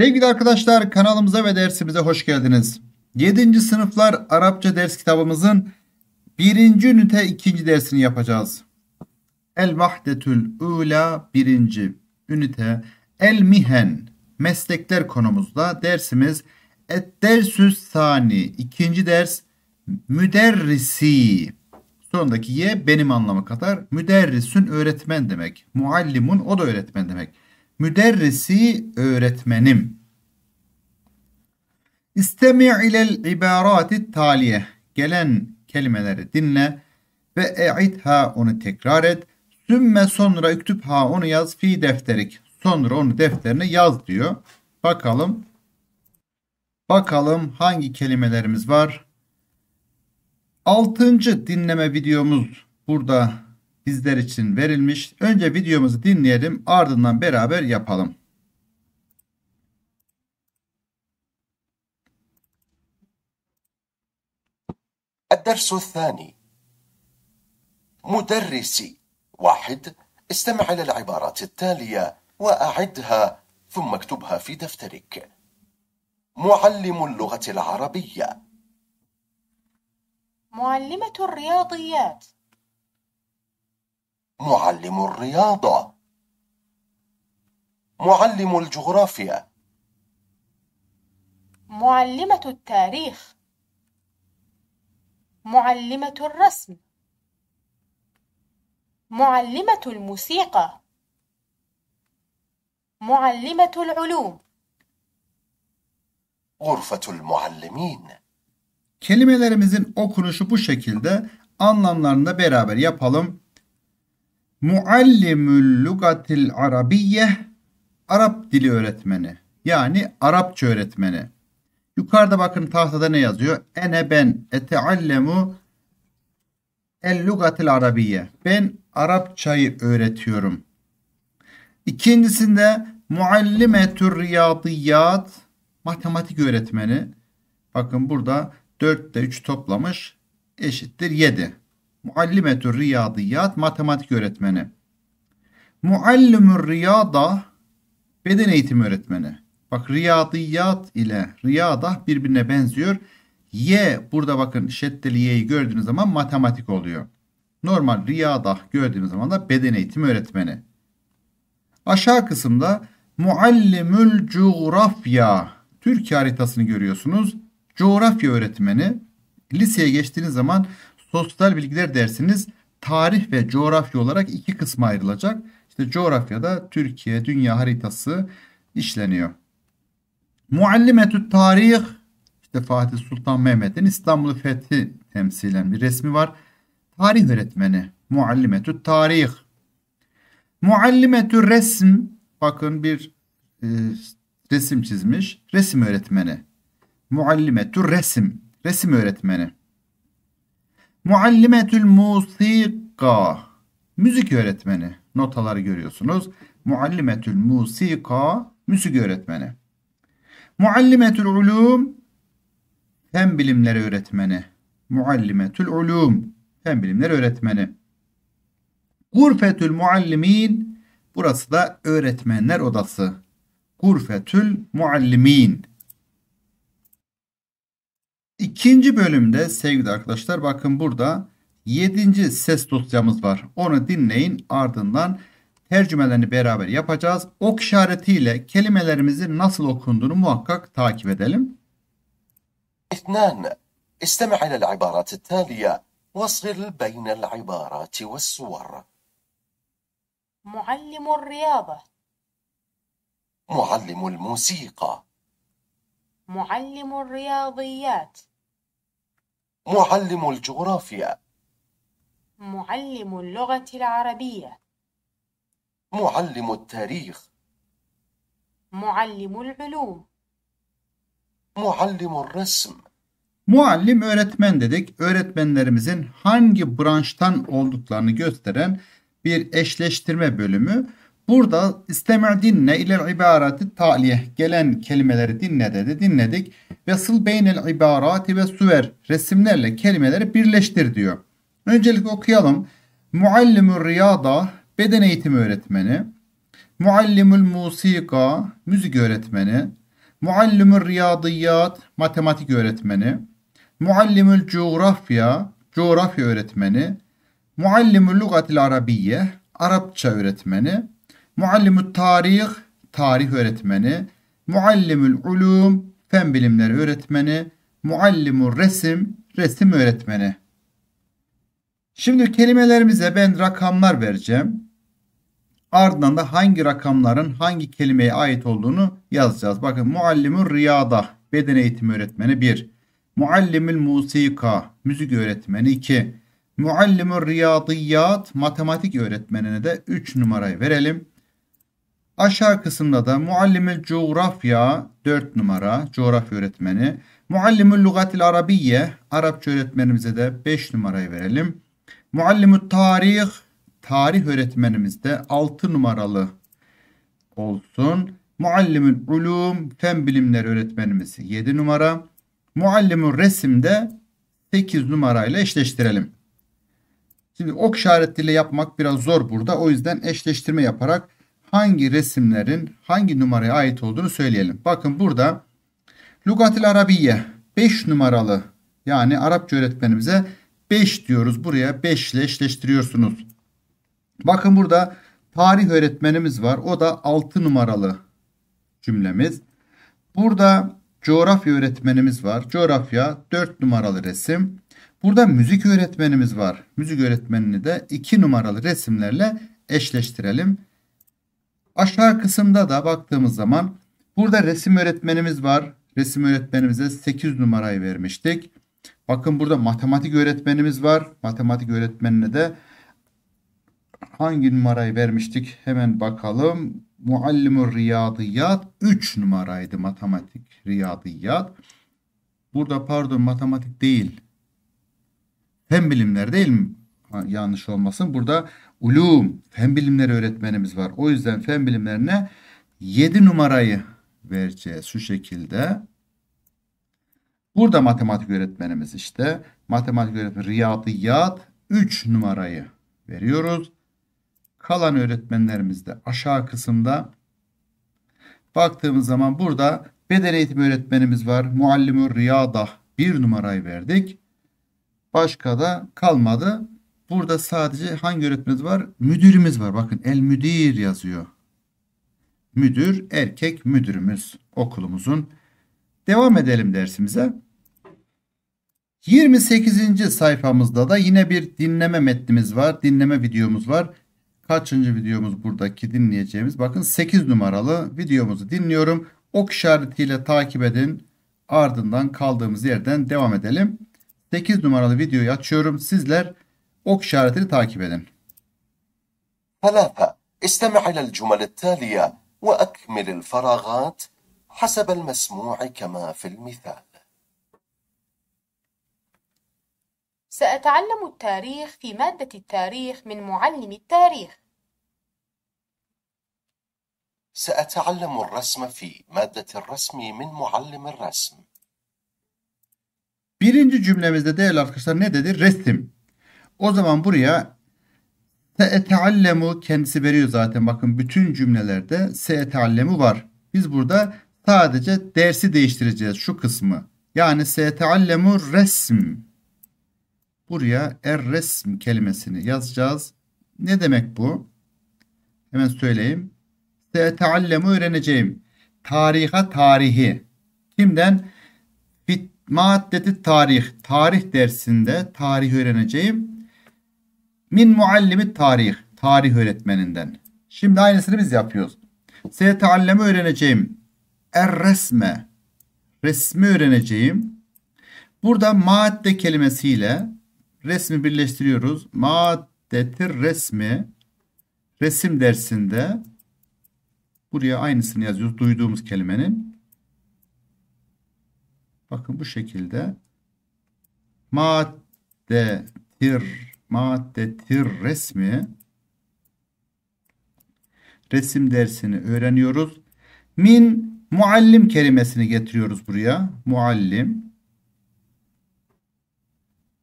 Sevgili arkadaşlar kanalımıza ve dersimize hoş geldiniz. 7. sınıflar Arapça ders kitabımızın 1. ünite 2. dersini yapacağız. El vahdetül ula 1. ünite El mihen meslekler konumuzda dersimiz Et dersüz sani 2. ders müderrisi sonundaki ye benim anlamı kadar müderrisün öğretmen demek. Muallimun o da öğretmen demek müderrisi öğretmenim. İstemi' ilel ibarati taliye. Gelen kelimeleri dinle ve ha onu tekrar et. Sümme sonra üktübha onu yaz fi defterik. Sonra onu defterine yaz diyor. Bakalım. Bakalım hangi kelimelerimiz var. Altıncı dinleme videomuz burada bizler için verilmiş. Önce videomuzu dinleyelim ardından beraber yapalım. الدرس الثاني مدرسي واحد استمع إلى العبارات التالية وأعدها ثم اكتبها في دفترك معلم اللغة العربية معلمة الرياضيات معلم الرياضة معلم الجغرافيا معلمة التاريخ معلمة الرسم معلمة الموسيقى معلمة العلوم غرفة المعلمين Kelimelerimizin okunuşu bu şekilde anlamlarını da beraber yapalım. Muallimül lugatil arabiyye Arap dili öğretmeni. Yani Arapça öğretmeni. Yukarıda bakın tahtada ne yazıyor? Ene ben eteallemu el lugatil arabiyye. Ben Arapçayı öğretiyorum. İkincisinde muallimetür riyadiyat matematik öğretmeni. Bakın burada 4 ile 3 toplamış eşittir 7. Muallimetür riyadiyat matematik öğretmeni. Muallimür riyada beden eğitimi öğretmeni. Bak riyadiyat ile riyada birbirine benziyor. Y burada bakın şeddeli y'yi gördüğünüz zaman matematik oluyor. Normal riyada gördüğünüz zaman da beden eğitimi öğretmeni. Aşağı kısımda muallimül coğrafya Türkiye haritasını görüyorsunuz. Coğrafya öğretmeni liseye geçtiğiniz zaman sosyal bilgiler dersiniz tarih ve coğrafya olarak iki kısma ayrılacak. İşte coğrafyada Türkiye dünya haritası işleniyor. Muallimetü tarih işte Fatih Sultan Mehmet'in İstanbul'u fethi temsilen bir resmi var. Tarih öğretmeni muallimetü tarih. Muallimetü resim bakın bir e, resim çizmiş. Resim öğretmeni. Muallimetü resim. Resim öğretmeni. Muallimetül musika. Müzik öğretmeni. Notaları görüyorsunuz. Muallimetül musika. Müzik öğretmeni. Muallimetül ulum. Fen bilimleri öğretmeni. Muallimetül ulum. Fen bilimleri öğretmeni. Gurfetül muallimin. Burası da öğretmenler odası. Gurfetül muallimin. İkinci bölümde sevgili arkadaşlar bakın burada 7. ses dosyamız var. Onu dinleyin ardından tercümelerini beraber yapacağız. Ok işaretiyle kelimelerimizi nasıl okunduğunu muhakkak takip edelim. İthnan. İstemع إلى العبارات التالية واصغر بين العبارات والصور. معلم الرياضة. معلم الموسيقى. معلم الرياضيات. معلم الجغرافيا معلم اللغة العربية معلم التاريخ معلم العلوم معلم الرسم Muallim öğretmen dedik. Öğretmenlerimizin hangi branştan olduklarını gösteren bir eşleştirme bölümü. Burada istemer dinle ile ibarati talih gelen kelimeleri dinle dedi dinledik. Ve sıl beynel ibarati ve süver resimlerle kelimeleri birleştir diyor. Öncelikle okuyalım. Muallimü riyada beden eğitimi öğretmeni. Muallimül musika müzik öğretmeni. Muallimül riyadiyat matematik öğretmeni. Muallimül coğrafya coğrafya öğretmeni. Muallimül lugatil arabiye Arapça öğretmeni. Muallimut tarih, tarih öğretmeni. Muallimül ulum, fen bilimleri öğretmeni. Muallimur resim, resim öğretmeni. Şimdi kelimelerimize ben rakamlar vereceğim. Ardından da hangi rakamların hangi kelimeye ait olduğunu yazacağız. Bakın muallimur riyada, beden eğitimi öğretmeni 1. Muallimül musika, müzik öğretmeni 2. Muallimur riyadiyat, matematik öğretmenine de 3 numarayı verelim. Aşağı kısımda da muallimül coğrafya 4 numara coğrafya öğretmeni. Muallimül lugatil arabiye Arapça öğretmenimize de 5 numarayı verelim. Muallimü tarih tarih öğretmenimiz de 6 numaralı olsun. Muallimül ulum fen bilimleri öğretmenimiz 7 numara. Muallimül resim de 8 numarayla eşleştirelim. Şimdi ok işaretiyle yapmak biraz zor burada. O yüzden eşleştirme yaparak hangi resimlerin hangi numaraya ait olduğunu söyleyelim. Bakın burada Lugatil Arabiye 5 numaralı yani Arapça öğretmenimize 5 diyoruz. Buraya 5 ile eşleştiriyorsunuz. Bakın burada tarih öğretmenimiz var. O da 6 numaralı cümlemiz. Burada coğrafya öğretmenimiz var. Coğrafya 4 numaralı resim. Burada müzik öğretmenimiz var. Müzik öğretmenini de 2 numaralı resimlerle eşleştirelim. Aşağı kısımda da baktığımız zaman burada resim öğretmenimiz var. Resim öğretmenimize 8 numarayı vermiştik. Bakın burada matematik öğretmenimiz var. Matematik öğretmenine de hangi numarayı vermiştik? Hemen bakalım. Muallimur Riyadiyat 3 numaraydı matematik Riyadiyat. Burada pardon matematik değil. Fen bilimler değil mi? yanlış olmasın. Burada ulum, fen bilimleri öğretmenimiz var. O yüzden fen bilimlerine 7 numarayı vereceğiz şu şekilde. Burada matematik öğretmenimiz işte. Matematik öğretmeni riyadı riyadiyat 3 numarayı veriyoruz. Kalan öğretmenlerimiz de aşağı kısımda. Baktığımız zaman burada beden eğitimi öğretmenimiz var. Muallimü riyada 1 numarayı verdik. Başka da kalmadı. Burada sadece hangi öğretmenimiz var? Müdürümüz var. Bakın el müdir yazıyor. Müdür, erkek müdürümüz okulumuzun. Devam edelim dersimize. 28. sayfamızda da yine bir dinleme metnimiz var. Dinleme videomuz var. Kaçıncı videomuz buradaki dinleyeceğimiz? Bakın 8 numaralı videomuzu dinliyorum. Ok işaretiyle takip edin. Ardından kaldığımız yerden devam edelim. 8 numaralı videoyu açıyorum. Sizler ok işaretini takip edin. ثلاثة استمع إلى الجمل التالية وأكمل الفراغات حسب mesmu'i kema fil mithal. سأتعلم التاريخ في مادة التاريخ من معلم التاريخ سأتعلم الرسم في مادة الرسم من معلم الرسم Birinci cümlemizde değerli arkadaşlar ne dedi? Resim. O zaman buraya teallemu kendisi veriyor zaten. Bakın bütün cümlelerde seallemu var. Biz burada sadece dersi değiştireceğiz şu kısmı. Yani seallemu resm. Buraya er resm kelimesini yazacağız. Ne demek bu? Hemen söyleyeyim. Seallemu öğreneceğim. Tariha tarihi. Kimden? Fit maddeti tarih. Tarih dersinde tarih öğreneceğim Min muallimi tarih. Tarih öğretmeninden. Şimdi aynısını biz yapıyoruz. Setealleme öğreneceğim. Er resme. Resmi öğreneceğim. Burada madde kelimesiyle resmi birleştiriyoruz. Maddetir resmi. Resim dersinde buraya aynısını yazıyoruz. Duyduğumuz kelimenin. Bakın bu şekilde maddetir maddetir resmi resim dersini öğreniyoruz. Min muallim kelimesini getiriyoruz buraya. Muallim.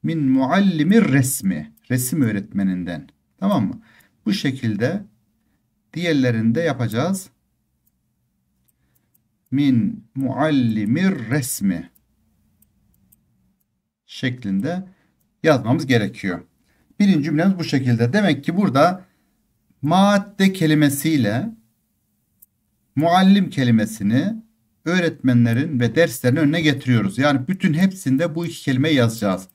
Min muallimi resmi. Resim öğretmeninden. Tamam mı? Bu şekilde diğerlerini de yapacağız. Min muallimi resmi şeklinde yazmamız gerekiyor. Birinci cümlemiz bu şekilde. Demek ki burada madde kelimesiyle muallim kelimesini öğretmenlerin ve derslerin önüne getiriyoruz. Yani bütün hepsinde bu iki kelimeyi yazacağız.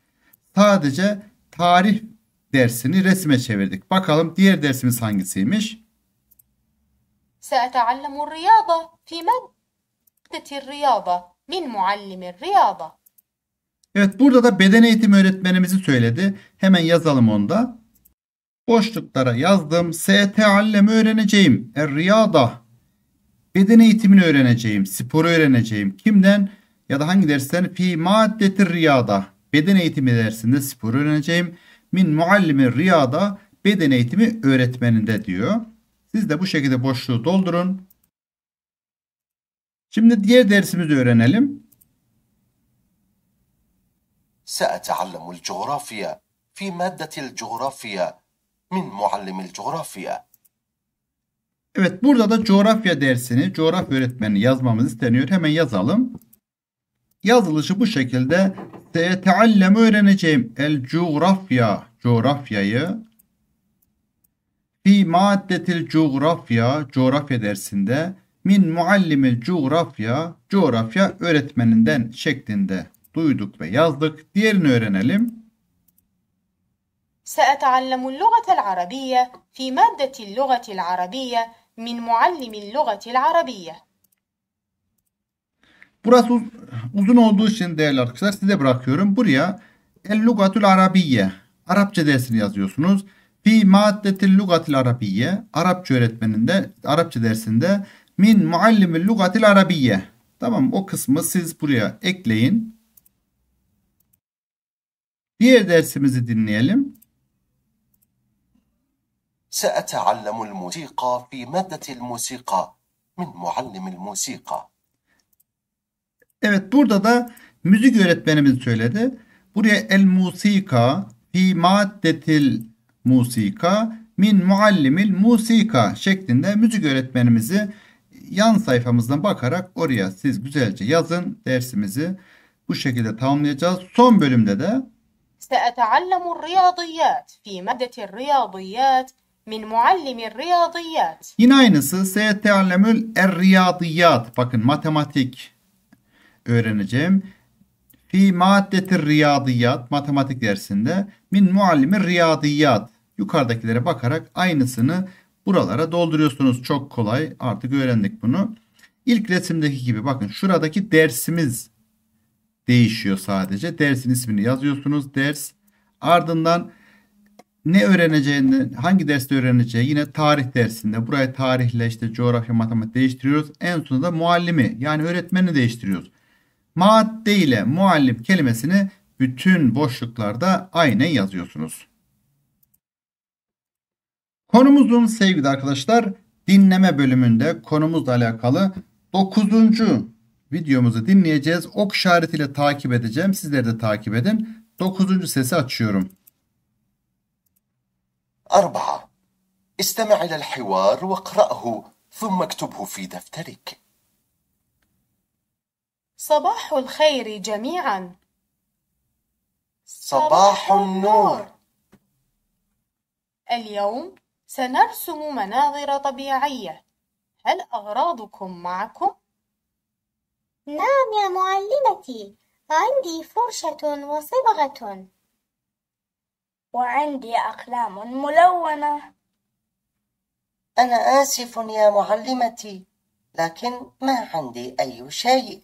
Sadece tarih dersini resme çevirdik. Bakalım diğer dersimiz hangisiymiş? سأتعلم الرياضة في مادة الرياضة من معلم الرياضة Evet burada da beden eğitimi öğretmenimizi söyledi. Hemen yazalım onu da. Boşluklara yazdım. S teallem öğreneceğim. Er riyada. Beden eğitimini öğreneceğim. Sporu öğreneceğim. Kimden? Ya da hangi dersten? Fi maddetir riyada. Beden eğitimi dersinde spor öğreneceğim. Min muallimi riyada. Beden eğitimi öğretmeninde diyor. Siz de bu şekilde boşluğu doldurun. Şimdi diğer dersimizi öğrenelim. سأتعلم الجغرافيا في مادة الجغرافيا من معلم الجغرافيا. Evet burada da coğrafya dersini coğrafya öğretmeni yazmamız isteniyor. Hemen yazalım. Yazılışı bu şekilde teallem öğreneceğim el coğrafya coğrafyayı fi maddetil coğrafya coğrafya dersinde min muallimil coğrafya coğrafya öğretmeninden şeklinde duyduk ve yazdık. Diğerini öğrenelim. سأتعلم اللغة العربية في مادة اللغة العربية من معلم اللغة العربية. Burası uzun olduğu için değerli arkadaşlar size bırakıyorum. Buraya El Lugatul Arabiye Arapça dersini yazıyorsunuz. Fi maddetil lugatil arabiye Arapça öğretmeninde Arapça dersinde min muallimil lugatil arabiye Tamam o kısmı siz buraya ekleyin. Diğer dersimizi dinleyelim. سأتعلم الموسيقى في مادة الموسيقى من معلم الموسيقى. Evet burada da müzik öğretmenimiz söyledi. Buraya el musika fi maddetil musika min muallimil musika şeklinde müzik öğretmenimizi yan sayfamızdan bakarak oraya siz güzelce yazın. Dersimizi bu şekilde tamamlayacağız. Son bölümde de سأتعلم الرياضيات في مادة الرياضيات min muallimir riyadiyat. Yine aynısı seyeteallemül er Bakın matematik öğreneceğim. Fi maddetir riyadiyat matematik dersinde min muallimir riyadiyat. Yukarıdakilere bakarak aynısını buralara dolduruyorsunuz. Çok kolay artık öğrendik bunu. İlk resimdeki gibi bakın şuradaki dersimiz değişiyor sadece. Dersin ismini yazıyorsunuz. Ders ardından ne öğreneceğini, hangi derste öğreneceği yine tarih dersinde. burayı tarihle işte coğrafya, matematik değiştiriyoruz. En sonunda muallimi yani öğretmeni değiştiriyoruz. Madde ile muallim kelimesini bütün boşluklarda aynı yazıyorsunuz. Konumuzun sevgili arkadaşlar dinleme bölümünde konumuzla alakalı 9 videomuzu dinleyeceğiz. Ok işaretiyle takip edeceğim. Sizleri de takip edin. Dokuzuncu sesi açıyorum. أربعة استمع إلى الحوار واقرأه ثم اكتبه في دفترك صباح الخير جميعا صباح النور اليوم سنرسم مناظر طبيعية هل أغراضكم معكم؟ نعم يا معلمتي عندي فرشة وصبغة وعندي أقلام ملونة أنا آسف يا معلمتي لكن ما عندي أي شيء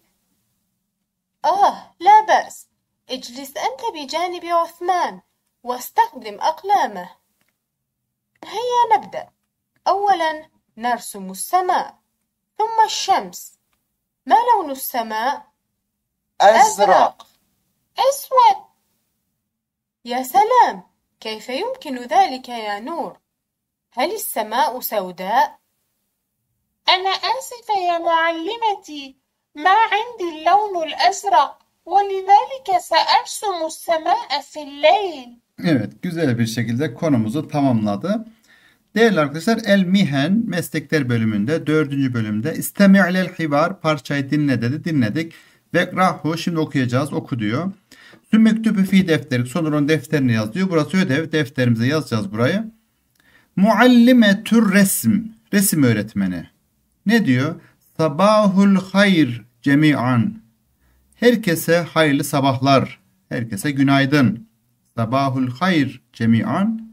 آه لا بأس اجلس أنت بجانب عثمان واستخدم أقلامه هيا نبدأ أولا نرسم السماء ثم الشمس ما لون السماء؟ أزرق أسود يا سلام كيف يمكن ذلك يا نور؟ هل السماء سوداء؟ أنا آسفة يا معلمتي ما عندي اللون الأزرق ولذلك سأرسم السماء في الليل. Evet, güzel bir şekilde konumuzu tamamladı. Değerli arkadaşlar El Mihen meslekler bölümünde dördüncü bölümde İstemi'lel hivar parçayı dinle dedi dinledik. ve Vekrahu şimdi okuyacağız oku diyor. Sümmektübü fi defteri sonra onun defterini yaz diyor. Burası ödev defterimize yazacağız burayı. Muallime tür resim resim öğretmeni. Ne diyor? Sabahul hayr cemi'an. Herkese hayırlı sabahlar. Herkese günaydın. Sabahul hayr cemi'an.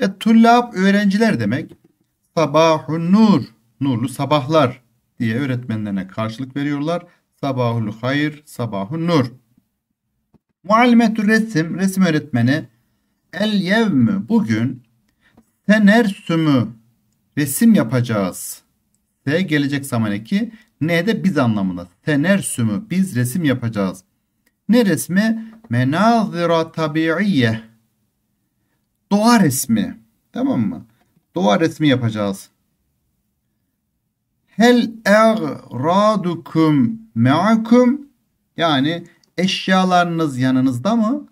E tullab öğrenciler demek. Sabahun nur, nurlu sabahlar diye öğretmenlerine karşılık veriyorlar. Sabahul hayır, sabahun nur. Muallimetü resim, resim öğretmeni. El yevmi bugün. Senersümü, resim yapacağız. S gelecek zaman eki. Ne de biz anlamında. Senersümü, biz resim yapacağız. Ne resmi? Menazira tabiiyye doğa resmi. Tamam mı? Doğa resmi yapacağız. Hel eradukum meakum yani eşyalarınız yanınızda mı?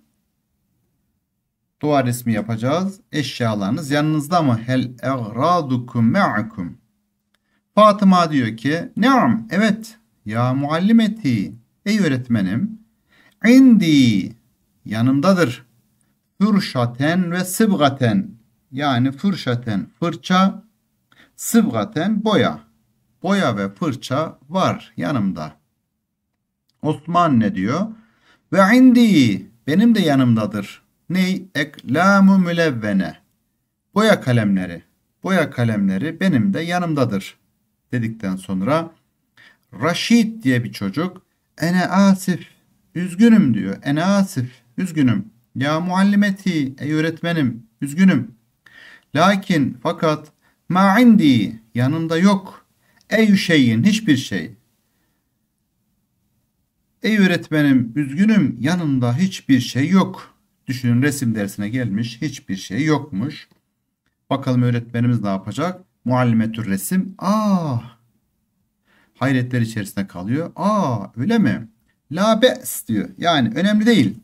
Doğa resmi yapacağız. Eşyalarınız yanınızda mı? Hel eradukum meakum. Fatıma diyor ki Neam evet ya muallimeti ey öğretmenim indi yanımdadır fırşaten ve sıbgaten yani fırşaten fırça, sıbgaten boya. Boya ve fırça var yanımda. Osman ne diyor? Ve indi benim de yanımdadır. Ney? Eklamu mülevvene. Boya kalemleri. Boya kalemleri benim de yanımdadır. Dedikten sonra Raşid diye bir çocuk ene asif üzgünüm diyor. Ene asif üzgünüm. Ya muallimeti, ey öğretmenim, üzgünüm. Lakin fakat ma indi, yanımda yok. Ey şeyin, hiçbir şey. Ey öğretmenim, üzgünüm, yanımda hiçbir şey yok. Düşünün resim dersine gelmiş, hiçbir şey yokmuş. Bakalım öğretmenimiz ne yapacak? Muallimetür resim. Aa! Ah! Hayretler içerisinde kalıyor. Aa, ah! öyle mi? La be's diyor. Yani önemli değil.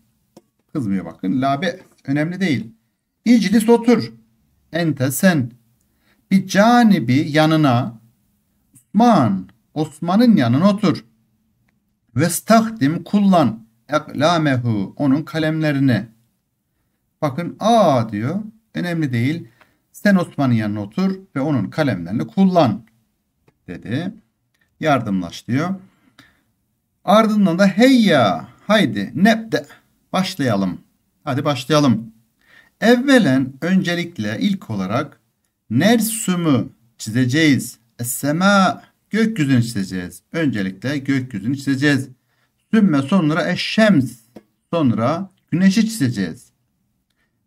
Kızmıyor bakın. Labe önemli değil. İclis otur. Ente sen. Bir canibi yanına. Osman. Osman'ın yanına otur. Ve stahdim kullan. Eklamehu. Onun kalemlerini. Bakın a diyor. Önemli değil. Sen Osman'ın yanına otur ve onun kalemlerini kullan dedi. Yardımlaş diyor. Ardından da heyya haydi nebde Başlayalım. Hadi başlayalım. Evvelen öncelikle ilk olarak nersumu çizeceğiz. Sema gökyüzünü çizeceğiz. Öncelikle gökyüzünü çizeceğiz. Sümme sonra eşşems. Sonra güneşi çizeceğiz.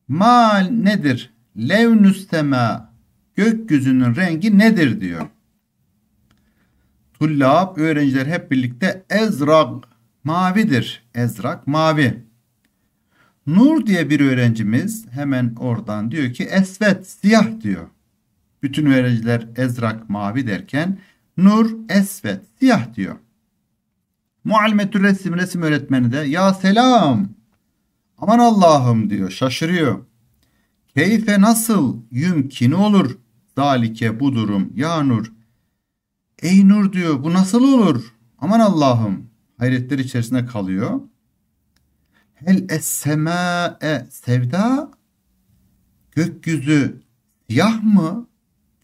Mal nedir? Levnüs sema. Gökyüzünün rengi nedir diyor. Tullab öğrenciler hep birlikte ezrak mavidir. Ezrak mavi. Nur diye bir öğrencimiz hemen oradan diyor ki esvet siyah diyor. Bütün öğrenciler ezrak mavi derken nur esvet siyah diyor. Muallimetül resim resim öğretmeni de ya selam aman Allah'ım diyor şaşırıyor. Keyfe nasıl yümkin olur dalike bu durum ya nur. Ey nur diyor bu nasıl olur aman Allah'ım hayretler içerisinde kalıyor. Hel essemâe sevda gökyüzü siyah mı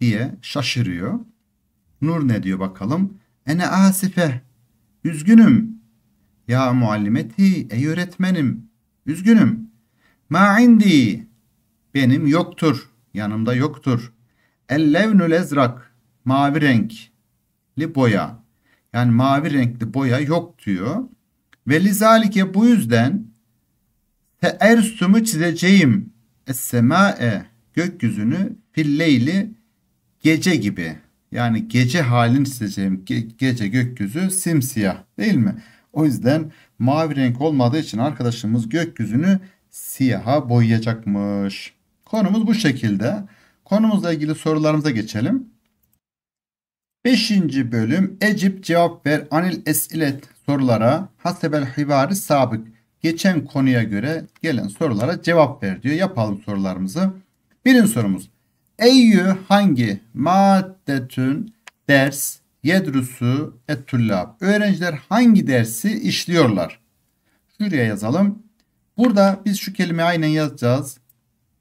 diye şaşırıyor. Nur ne diyor bakalım? Ene asife üzgünüm. Ya muallimeti ey öğretmenim üzgünüm. Ma indi benim yoktur yanımda yoktur. El levnül ezrak mavi renkli boya yani mavi renkli boya yok diyor. Ve lizalike bu yüzden Fe ersumu çizeceğim. Es-sema'e gökyüzünü filleyli gece gibi. Yani gece halini çizeceğim. Ge gece gökyüzü simsiyah değil mi? O yüzden mavi renk olmadığı için arkadaşımız gökyüzünü siyaha boyayacakmış. Konumuz bu şekilde. Konumuzla ilgili sorularımıza geçelim. 5. bölüm Ecip cevap ver anil esilet sorulara hasebel hivari sabık geçen konuya göre gelen sorulara cevap ver diyor. Yapalım sorularımızı. Birinci sorumuz. Eyyü hangi maddetün ders yedrusu ettullab. Öğrenciler hangi dersi işliyorlar? Şuraya yazalım. Burada biz şu kelimeyi aynen yazacağız.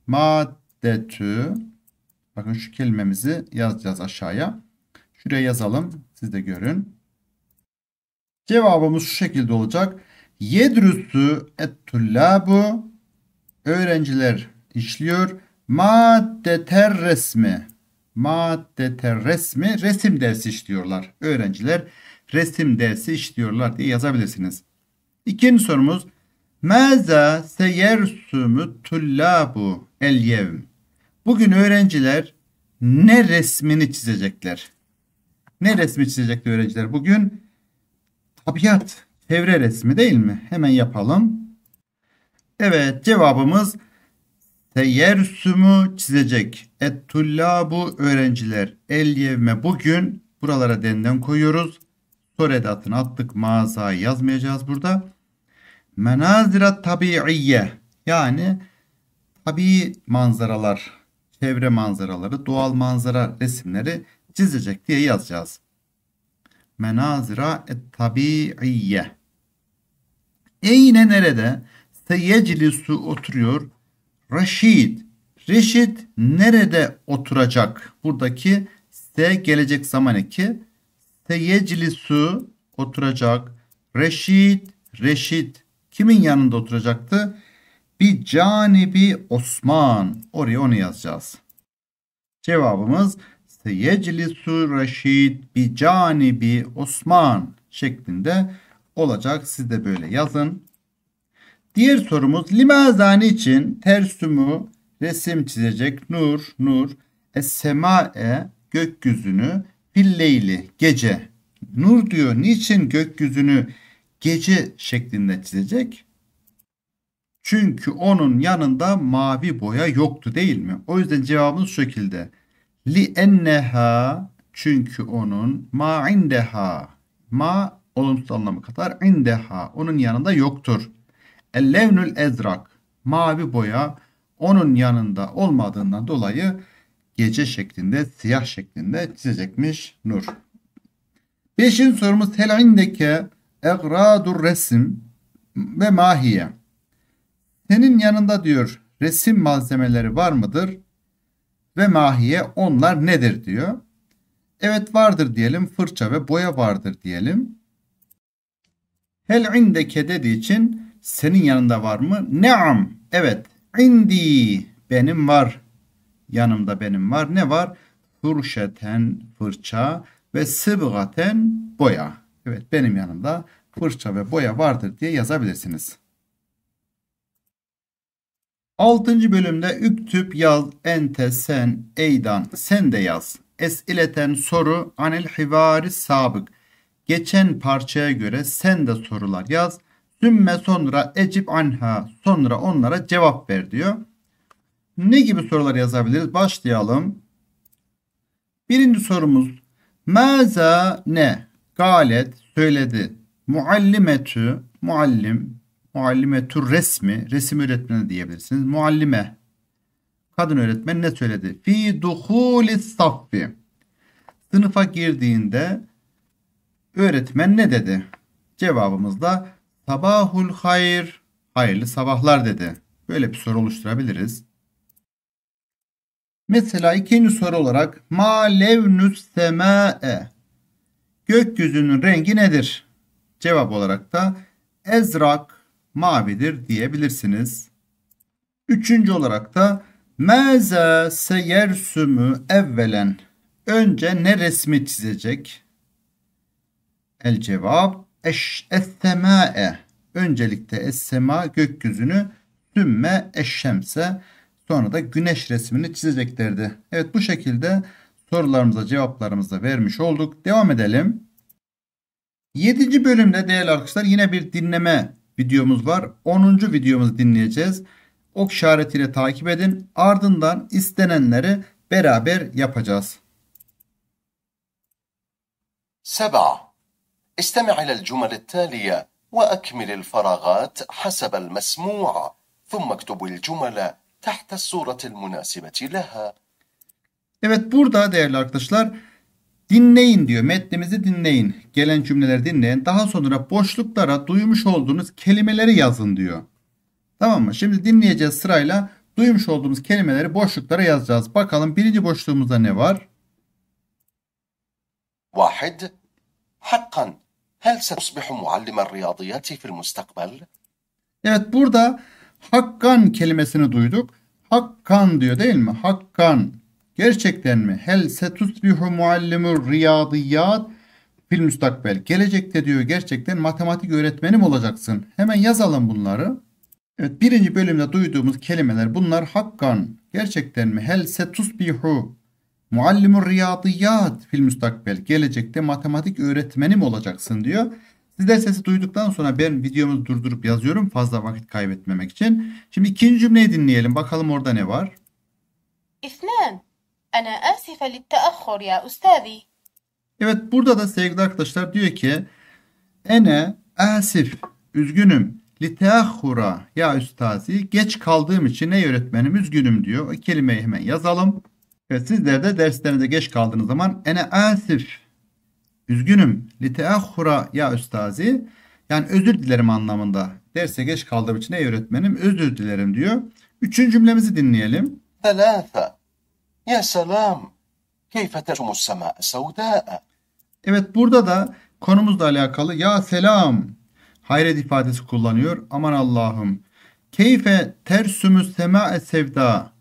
Maddetü. Bakın şu kelimemizi yazacağız aşağıya. Şuraya yazalım. Siz de görün. Cevabımız şu şekilde olacak. Yedrusu et-tullabu öğrenciler işliyor. Maddeter resmi. Maddeter resmi resim dersi işliyorlar. Öğrenciler resim dersi işliyorlar diye yazabilirsiniz. İkinci sorumuz Meza seyersümü tullabu el yevm. Bugün öğrenciler ne resmini çizecekler? Ne resmi çizecekler öğrenciler bugün? Tabiat Çevre resmi değil mi? Hemen yapalım. Evet cevabımız teyersümü çizecek. Ettullabu öğrenciler el yevme bugün buralara denden koyuyoruz. edatını attık Mağaza yazmayacağız burada. Menazira tabiiyye yani tabii manzaralar, çevre manzaraları, doğal manzara resimleri çizecek diye yazacağız. Menazira tabiiyye. E yine nerede? Seyeclisu oturuyor. Reşid. Reşid nerede oturacak? Buradaki se gelecek zaman eki. Seyeclisu oturacak. Reşid. Reşid. Kimin yanında oturacaktı? Bir canibi Osman. Oraya onu yazacağız. Cevabımız Seyeclisu Reşid bi canibi Osman şeklinde olacak. Siz de böyle yazın. Diğer sorumuz limazani için tersümü resim çizecek nur nur es-semae gökyüzünü filleyli gece nur diyor niçin gökyüzünü gece şeklinde çizecek? Çünkü onun yanında mavi boya yoktu değil mi? O yüzden cevabımız şu şekilde. Li enneha çünkü onun ma indeha ma olumsuz anlamı katar. İndeha onun yanında yoktur. El levnül ezrak mavi boya onun yanında olmadığından dolayı gece şeklinde, siyah şeklinde çizecekmiş Nur. Beşinci sorumuz hel indeke egradur resim ve mahiye. Senin yanında diyor resim malzemeleri var mıdır? Ve mahiye onlar nedir diyor. Evet vardır diyelim fırça ve boya vardır diyelim. Hel indeke dediği için senin yanında var mı? Neam. Evet. Indi. Benim var. Yanımda benim var. Ne var? Fırşeten fırça ve sıbgaten boya. Evet benim yanımda fırça ve boya vardır diye yazabilirsiniz. 6. bölümde üktüp yaz, ente, sen, eydan, sen de yaz. Es ileten soru anil hivari sabık. Geçen parçaya göre sen de sorular yaz. Sümme sonra ecip anha sonra onlara cevap ver diyor. Ne gibi sorular yazabiliriz? Başlayalım. Birinci sorumuz Maza ne? Galet söyledi. Muallimetü muallim muallimetü resmi resim öğretmeni diyebilirsiniz. Muallime kadın öğretmen ne söyledi? Fi duhulis saffi sınıfa girdiğinde Öğretmen ne dedi? Cevabımız da sabahul hayır, hayırlı sabahlar dedi. Böyle bir soru oluşturabiliriz. Mesela ikinci soru olarak ma levnus semae gökyüzünün rengi nedir? Cevap olarak da ezrak mavidir diyebilirsiniz. Üçüncü olarak da meze seyersümü evvelen önce ne resmi çizecek? El cevap eş essema'e. Öncelikle essema gökyüzünü sümme eşşemse sonra da güneş resmini çizeceklerdi. Evet bu şekilde sorularımıza cevaplarımızı da vermiş olduk. Devam edelim. 7. bölümde değerli arkadaşlar yine bir dinleme videomuz var. 10. videomuzu dinleyeceğiz. Ok işaretiyle takip edin. Ardından istenenleri beraber yapacağız. Sabah استمع إلى الجمل التالية وأكمل الفراغات حسب المسموع ثم اكتب الجمل تحت الصورة المناسبة لها. Evet burada değerli arkadaşlar dinleyin diyor. Metnimizi dinleyin. Gelen cümleleri dinleyin. Daha sonra boşluklara duymuş olduğunuz kelimeleri yazın diyor. Tamam mı? Şimdi dinleyeceğiz sırayla duymuş olduğumuz kelimeleri boşluklara yazacağız. Bakalım birinci boşluğumuzda ne var? Vahid hakkan Hel setusbihu muallimen riyadiyati fil mustakbel? Evet burada hakkan kelimesini duyduk. Hakkan diyor değil mi? Hakkan. Gerçekten mi? Hel setusbihu muallimur riyadiyat fil müstakbel. Gelecekte diyor gerçekten matematik öğretmeni mi olacaksın? Hemen yazalım bunları. Evet birinci bölümde duyduğumuz kelimeler bunlar hakkan. Gerçekten mi? Hel setusbihu Muallimur riyadiyat fil müstakbel. Gelecekte matematik öğretmenim olacaksın diyor. Sizler sesi duyduktan sonra ben videomuzu durdurup yazıyorum fazla vakit kaybetmemek için. Şimdi ikinci cümleyi dinleyelim. Bakalım orada ne var? İthnan. Ana asife litteahhur ya ustazi. Evet burada da sevgili arkadaşlar diyor ki Ene asif üzgünüm litteahhura ya üstazi geç kaldığım için ne öğretmenim üzgünüm diyor. O kelimeyi hemen yazalım. Ve sizler de derslerinizde geç kaldığınız zaman ene asif üzgünüm liteahhura ya üstazi yani özür dilerim anlamında. Derse geç kaldığım için ey öğretmenim özür dilerim diyor. Üçüncü cümlemizi dinleyelim. Telafa. Ya selam. Keyfe tercumus sema sevda. Evet burada da konumuzla alakalı ya selam hayret ifadesi kullanıyor. Aman Allah'ım. Keyfe tersümüz sema sevda.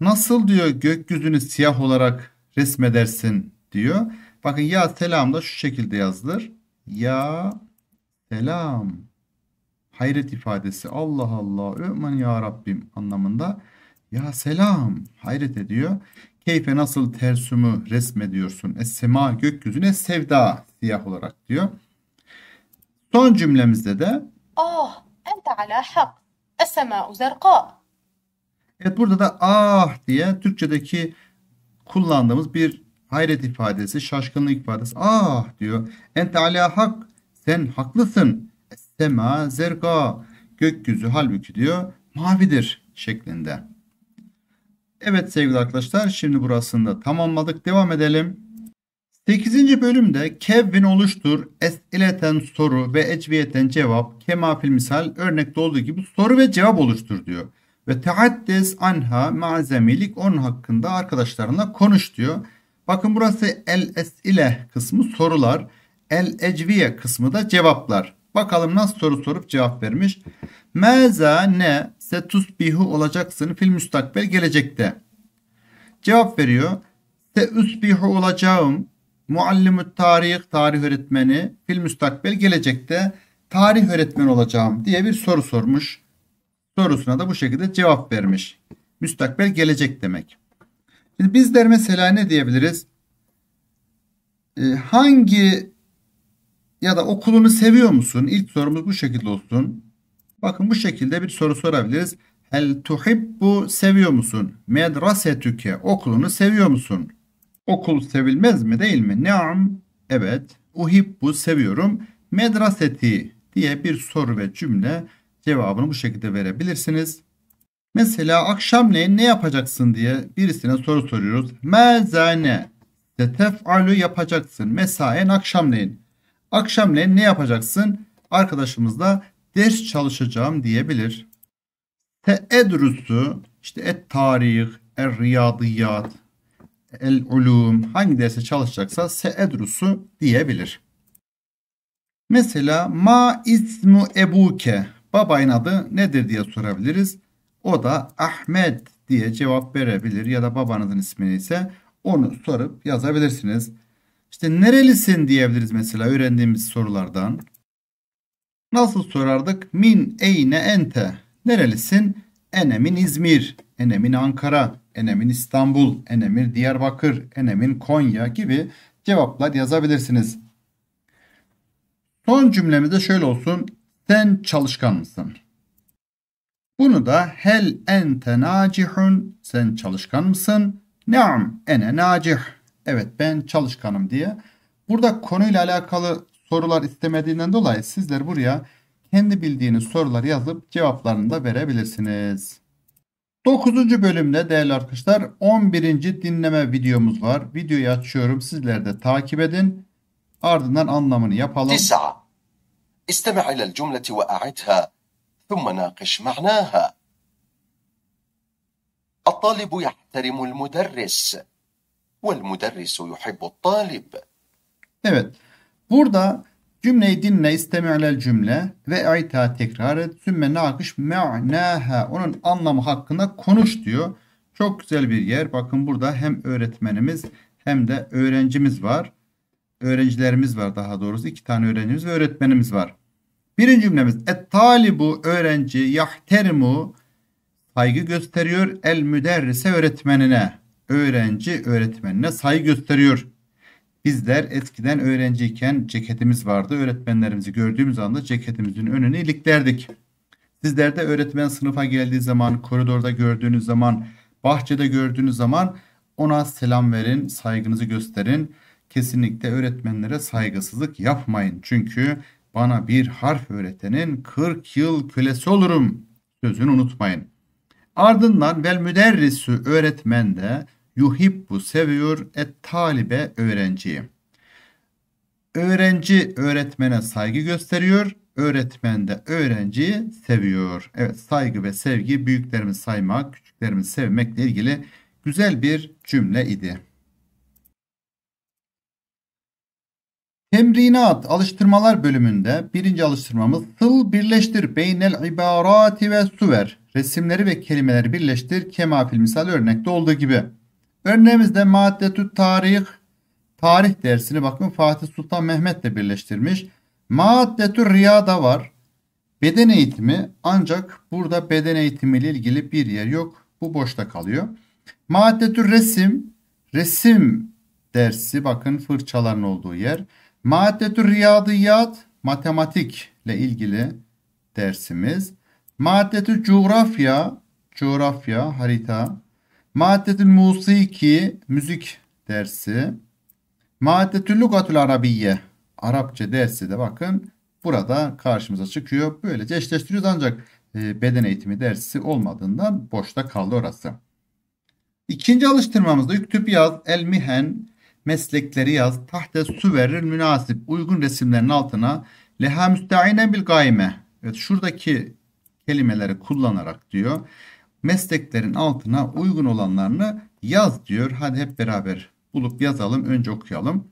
Nasıl diyor gökyüzünü siyah olarak resmedersin diyor. Bakın ya selam da şu şekilde yazılır. Ya selam. Hayret ifadesi Allah Allah ömen ya Rabbim anlamında. Ya selam hayret ediyor. Keyfe nasıl tersümü resmediyorsun. Es-sema gökyüzüne sevda siyah olarak diyor. Son cümlemizde de Ah ente ala hak. Es-sema zerqa. Evet burada da ah diye Türkçedeki kullandığımız bir hayret ifadesi, şaşkınlık ifadesi. Ah diyor. Ente ala hak. Sen haklısın. Sema zerga. Gökyüzü halbuki diyor mavidir şeklinde. Evet sevgili arkadaşlar şimdi burasında tamamladık. Devam edelim. 8. bölümde kevvin oluştur, esileten soru ve ecviyeten cevap, kemafil misal örnekte olduğu gibi soru ve cevap oluştur diyor. Ve teaddes anha mazemelik onun hakkında arkadaşlarına konuş diyor. Bakın burası el esile kısmı sorular. El ecviye kısmı da cevaplar. Bakalım nasıl soru sorup cevap vermiş. Meza ne bihu olacaksın fil müstakbel gelecekte. Cevap veriyor. Setus bihu olacağım. Muallimü tarih, tarih öğretmeni fil müstakbel gelecekte tarih öğretmeni olacağım diye bir soru sormuş sorusuna da bu şekilde cevap vermiş. Müstakbel gelecek demek. Şimdi bizler mesela ne diyebiliriz? Ee, hangi ya da okulunu seviyor musun? İlk sorumuz bu şekilde olsun. Bakın bu şekilde bir soru sorabiliriz. El tuhibbu seviyor musun? Medresetüke okulunu seviyor musun? Okul sevilmez mi değil mi? Naam evet. Uhibbu seviyorum. Medreseti diye bir soru ve cümle Cevabını bu şekilde verebilirsiniz. Mesela akşamleyin ne yapacaksın diye birisine soru soruyoruz. Mezane tef'alu yapacaksın. Mesaen akşamleyin. Akşamleyin ne yapacaksın? Arkadaşımızla ders çalışacağım diyebilir. Te edrusu işte et tarih, er riyadiyat, el ulum hangi derse çalışacaksa se edrusu diyebilir. Mesela ma ismu ebuke Babayın adı nedir diye sorabiliriz. O da Ahmet diye cevap verebilir ya da babanızın ismi ise onu sorup yazabilirsiniz. İşte nerelisin diyebiliriz mesela öğrendiğimiz sorulardan. Nasıl sorardık? Min eyne ente. Nerelisin? Enemin İzmir, enemin Ankara, enemin İstanbul, enemin Diyarbakır, enemin Konya gibi cevaplar yazabilirsiniz. Son cümlemiz de şöyle olsun. Sen çalışkan mısın? Bunu da hel ente nacihun sen çalışkan mısın? Naam ene nacih. Evet ben çalışkanım diye. Burada konuyla alakalı sorular istemediğinden dolayı sizler buraya kendi bildiğiniz soruları yazıp cevaplarını da verebilirsiniz. 9. bölümde değerli arkadaşlar 11. dinleme videomuz var. Videoyu açıyorum. Sizler de takip edin. Ardından anlamını yapalım. Tisa. استمع إلى الجملة وأعدها ثم ناقش معناها الطالب يحترم المدرس والمدرس يحب الطالب Evet. Burada cümleyi dinle, istemeyle cümle ve ayta tekrar et. Sümme nakış me'naha. Onun anlamı hakkında konuş diyor. Çok güzel bir yer. Bakın burada hem öğretmenimiz hem de öğrencimiz var. Öğrencilerimiz var daha doğrusu. iki tane öğrencimiz ve öğretmenimiz var. Birinci cümlemiz et talibu öğrenci yahterimu saygı gösteriyor el müderrise öğretmenine. Öğrenci öğretmenine saygı gösteriyor. Bizler eskiden öğrenciyken ceketimiz vardı. Öğretmenlerimizi gördüğümüz anda ceketimizin önünü iliklerdik. Sizler de öğretmen sınıfa geldiği zaman, koridorda gördüğünüz zaman, bahçede gördüğünüz zaman ona selam verin, saygınızı gösterin. Kesinlikle öğretmenlere saygısızlık yapmayın. Çünkü bana bir harf öğretenin 40 yıl kölesi olurum sözünü unutmayın. Ardından vel müderrisü öğretmen de yuhibbu seviyor et talibe öğrenciyi. Öğrenci öğretmene saygı gösteriyor, öğretmen de öğrenciyi seviyor. Evet saygı ve sevgi büyüklerimi saymak, küçüklerimi sevmekle ilgili güzel bir cümle idi. Temrinat alıştırmalar bölümünde birinci alıştırmamız sıl birleştir beynel ibarati ve suver. Resimleri ve kelimeleri birleştir kema fil misal örnekte olduğu gibi. Örneğimizde maddetü tarih tarih dersini bakın Fatih Sultan Mehmet ile birleştirmiş. Maddetü riyada var. Beden eğitimi ancak burada beden eğitimi ile ilgili bir yer yok. Bu boşta kalıyor. Maddetü resim resim dersi bakın fırçaların olduğu yer. Maddetü riyadiyat matematikle ilgili dersimiz. Maddetü coğrafya coğrafya harita. Maddetü musiki müzik dersi. Maddetü lugatül arabiye Arapça dersi de bakın burada karşımıza çıkıyor. Böylece eşleştiriyoruz ancak e, beden eğitimi dersi olmadığından boşta kaldı orası. İkinci alıştırmamızda üktüp yaz el mihen meslekleri yaz. Tahte su verir münasip uygun resimlerin altına leha müsteine bil gayme. Evet şuradaki kelimeleri kullanarak diyor mesleklerin altına uygun olanlarını yaz diyor. Hadi hep beraber bulup yazalım. Önce okuyalım.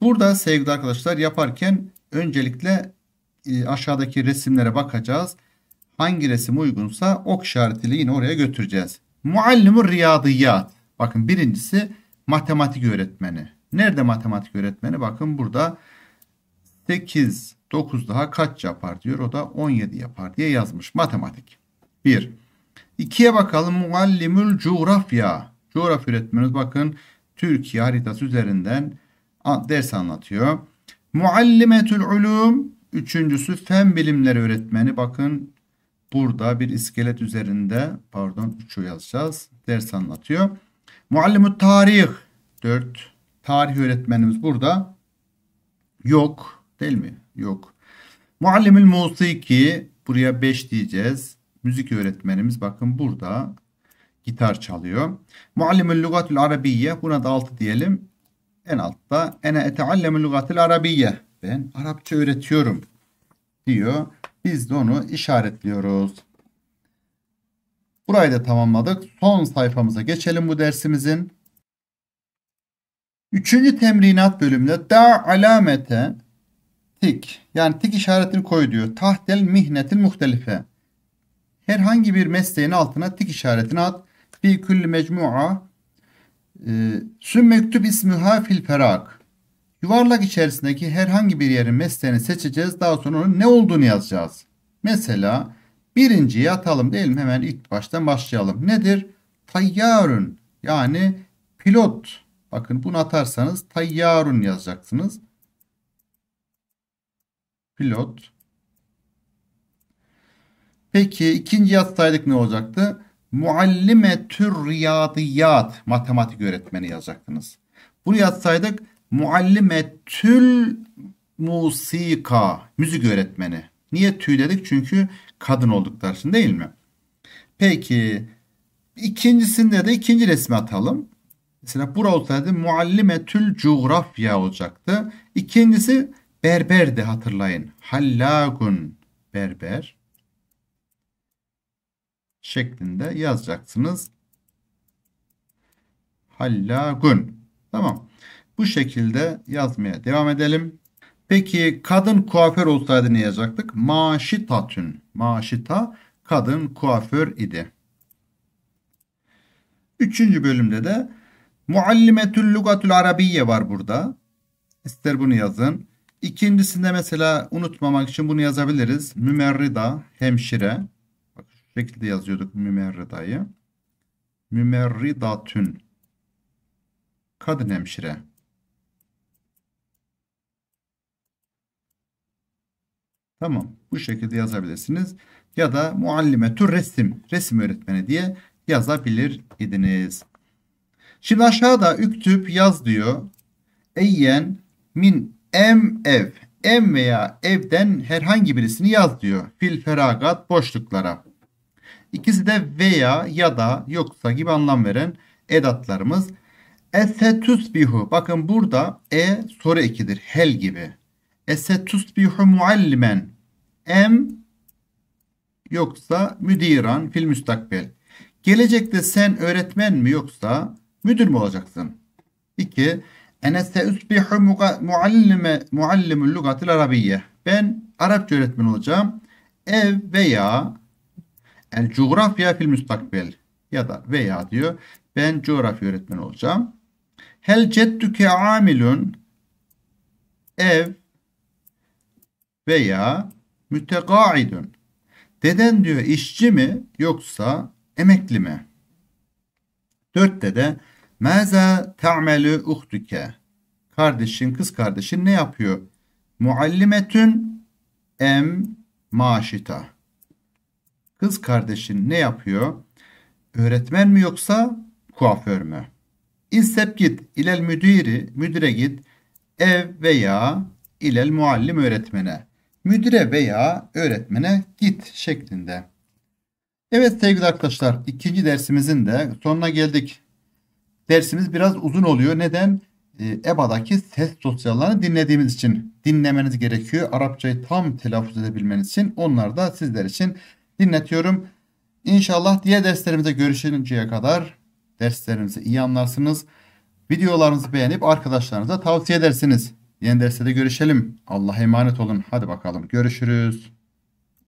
Burada sevgili arkadaşlar yaparken öncelikle e, aşağıdaki resimlere bakacağız. Hangi resim uygunsa ok işaretiyle yine oraya götüreceğiz. Muallimur riyadiyat. Bakın birincisi matematik öğretmeni. Nerede matematik öğretmeni? Bakın burada 8, 9 daha kaç yapar diyor. O da 17 yapar diye yazmış. Matematik. 1. 2'ye bakalım. Muallimül coğrafya. Coğrafya öğretmeniz bakın Türkiye haritası üzerinden ders anlatıyor. Muallimetül ulum. Üçüncüsü fen bilimleri öğretmeni. Bakın burada bir iskelet üzerinde pardon 3'ü yazacağız. Ders anlatıyor. Muallimü tarih 4. Tarih öğretmenimiz burada yok değil mi? Yok. Muallimül musiki buraya 5 diyeceğiz. Müzik öğretmenimiz bakın burada gitar çalıyor. Muallimül lügatül arabiyye buna da 6 diyelim. En altta ene eteallemül lügatül arabiyye. Ben Arapça öğretiyorum diyor. Biz de onu işaretliyoruz. Burayı da tamamladık. Son sayfamıza geçelim bu dersimizin. Üçüncü temrinat bölümünde da alamete tik yani tik işaretini koy diyor. Tahtel mihnetin muhtelife. Herhangi bir mesleğin altına tik işaretini at. bir külli mecmua ee, süm mektub ismiha fil ferak. Yuvarlak içerisindeki herhangi bir yerin mesleğini seçeceğiz. Daha sonra onun ne olduğunu yazacağız. Mesela Birinciye atalım diyelim hemen ilk baştan başlayalım. Nedir? Tayyarun yani pilot. Bakın bunu atarsanız tayyarun yazacaksınız. Pilot. Peki ikinci atsaydık ne olacaktı? Muallime tür riyadiyat matematik öğretmeni yazacaktınız. Bunu yazsaydık muallime tül musika müzik öğretmeni. Niye tüy dedik? Çünkü kadın oldukları için değil mi? Peki ikincisinde de ikinci resmi atalım. Mesela bura olsaydı muallimetül coğrafya olacaktı. İkincisi berberdi hatırlayın. Hallagun berber şeklinde yazacaksınız. Hallagun. Tamam. Bu şekilde yazmaya devam edelim. Peki kadın kuaför olsaydı ne yazacaktık? Maşitatün. Maşita kadın kuaför idi. Üçüncü bölümde de Muallimetül Lugatül Arabiye var burada. İster bunu yazın. İkincisinde mesela unutmamak için bunu yazabiliriz. Mümerrida, hemşire. Bak şu şekilde yazıyorduk mümerridayı. Mümerridatün. Kadın hemşire. Tamam. Bu şekilde yazabilirsiniz. Ya da muallime tür resim, resim öğretmeni diye yazabilir idiniz. Şimdi aşağıda üktüp yaz diyor. Eyyen min em ev. Em veya evden herhangi birisini yaz diyor. Fil feragat boşluklara. İkisi de veya ya da yoksa gibi anlam veren edatlarımız. Ese tusbihu. Bakın burada e soru ikidir. Hel gibi. Esetusbihu muallimen em yoksa müdiran fil müstakbel. Gelecekte sen öğretmen mi yoksa müdür mü olacaksın? 2. Ene seusbihu muallime muallimul lugatil arabiyye. Ben Arapça öğretmen olacağım. Ev veya el coğrafya fil müstakbel ya da veya diyor ben coğrafya öğretmen olacağım. Hel cedduke amilun ev veya mütegaidun. Deden diyor işçi mi yoksa emekli mi? Dörtte de Mâzâ te'melü uhtuke. Kardeşin, kız kardeşin ne yapıyor? Muallimetün em maşita. Kız kardeşin ne yapıyor? Öğretmen mi yoksa kuaför mü? İnsep git ilel müdiri, müdüre git ev veya ilel muallim öğretmene müdüre veya öğretmene git şeklinde. Evet sevgili arkadaşlar ikinci dersimizin de sonuna geldik. Dersimiz biraz uzun oluyor. Neden? Ee, EBA'daki ses dosyalarını dinlediğimiz için dinlemeniz gerekiyor. Arapçayı tam telaffuz edebilmeniz için onları da sizler için dinletiyorum. İnşallah diğer derslerimize görüşünceye kadar derslerinizi iyi anlarsınız. Videolarınızı beğenip arkadaşlarınıza tavsiye edersiniz. Yeni derste de görüşelim. Allah'a emanet olun. Hadi bakalım görüşürüz.